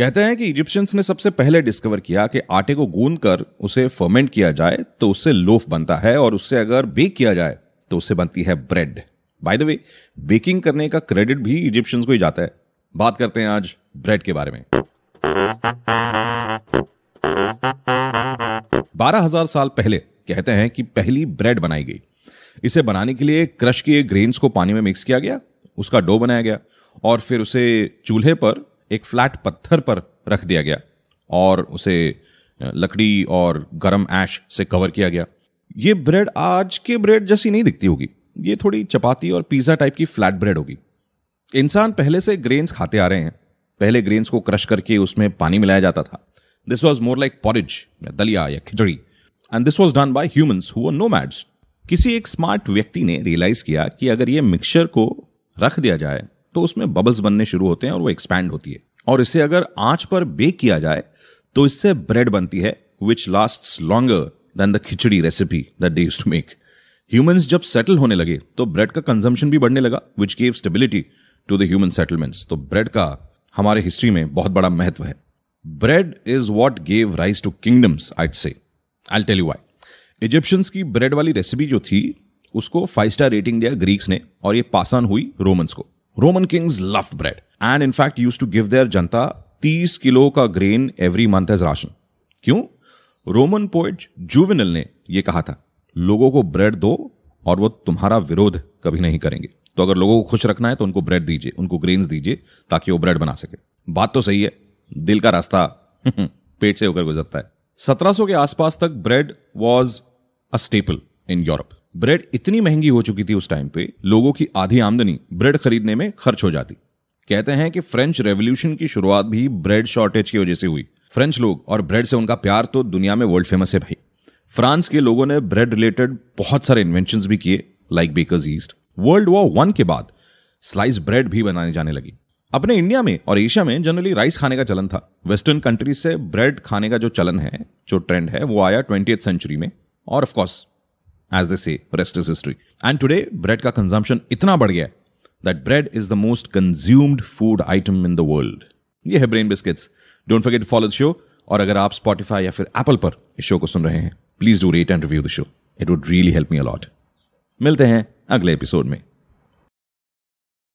कहते हैं कि इजिप्शियंस ने सबसे पहले डिस्कवर किया कि आटे को गूंद कर उसे फर्मेंट किया जाए तो उससे लोफ बनता है और उससे अगर बेक किया जाए तो उससे बनती है bread by the way baking करने का क्रेडिट भी इजिप्शियंस को ही जाता है बात करते हैं आज ब्रेड के बारे में बारह हजार साल पहले कहते हैं कि पहली ब्रेड बनाई गई इसे बनाने के लिए क्रश किए ग्रेन्स को पानी में मिक्स किया गया उसका डो बनाया गया और फिर उसे चूल्हे पर एक फ्लैट पत्थर पर रख दिया गया और उसे लकड़ी और गर्म ऐश से कवर किया गया ये ब्रेड आज के ब्रेड जैसी नहीं दिखती होगी ये थोड़ी चपाती और पिज़्ज़ा टाइप की फ्लैट ब्रेड होगी इंसान पहले से ग्रेन्स खाते आ रहे हैं पहले ग्रेन्स को क्रश करके उसमें पानी मिलाया जाता था this was more like porridge या दलिया या khichdi and this was done by humans हुआ नो मैड्स किसी एक स्मार्ट व्यक्ति ने रियलाइज किया कि अगर ये मिक्सचर को रख दिया जाए तो उसमें बबल्स बनने शुरू होते हैं और वो एक्सपैंड होती है और इसे अगर आंच पर बेक किया जाए तो इससे ब्रेड बनती है which last longer than the khichdi recipe that day to make humans जब सेटल होने लगे तो ब्रेड का कंजम्पशन भी बढ़ने लगा which gave stability to the human settlements तो ब्रेड का हमारे हिस्ट्री में बहुत बड़ा महत्व है bread is what gave rise to kingdoms I'd say I tell you why Egyptians की ब्रेड वाली रेसिपी जो थी उसको फाइव स्टार रेटिंग दिया ग्रीक्स ने और ये पासान हुई रोमन्स को Roman kings love bread and in used to to give जनता तीस किलो का grain every month as ration क्यों रोमन पोइट जूविनल ने यह कहा था लोगों को ब्रेड दो और वो तुम्हारा विरोध कभी नहीं करेंगे तो अगर लोगों को खुश रखना है तो उनको ब्रेड दीजिए उनको ग्रेन्स दीजिए ताकि वो ब्रेड बना सके बात तो सही है दिल का रास्ता पेट से होकर गुजरता है 1700 के आसपास तक bread was a staple in Europe bread इतनी महंगी हो चुकी थी उस टाइम पे लोगों की आधी आमदनी ब्रेड खरीदने में खर्च हो जाती कहते हैं कि फ्रेंच रेवोल्यूशन की शुरुआत भी ब्रेड शॉर्टेज की वजह से हुई फ्रेंच लोग और ब्रेड से उनका प्यार तो दुनिया में वर्ल्ड फेमस है भाई फ्रांस के लोगों ने ब्रेड रिलेटेड बहुत सारे इन्वेंशन भी किए like bakers yeast world war one के बाद स्लाइस ब्रेड भी बनाने जाने लगी अपने इंडिया में और एशिया में जनरली राइस खाने का चलन था वेस्टर्न कंट्रीज से ब्रेड खाने का जो चलन है जो ट्रेंड है वो आया ट्वेंटी सेंचुरी में और of course as they say rest is history and today bread का कंजम्पशन इतना बढ़ गया that bread is the most consumed food item in the world ये है brain biscuits don't forget follow the show और अगर आप स्पॉटिफाई या फिर एप्पल पर इस शो को सुन रहे हैं please do rate and review the show it would really help me a lot मिलते हैं अगले एपिसोड में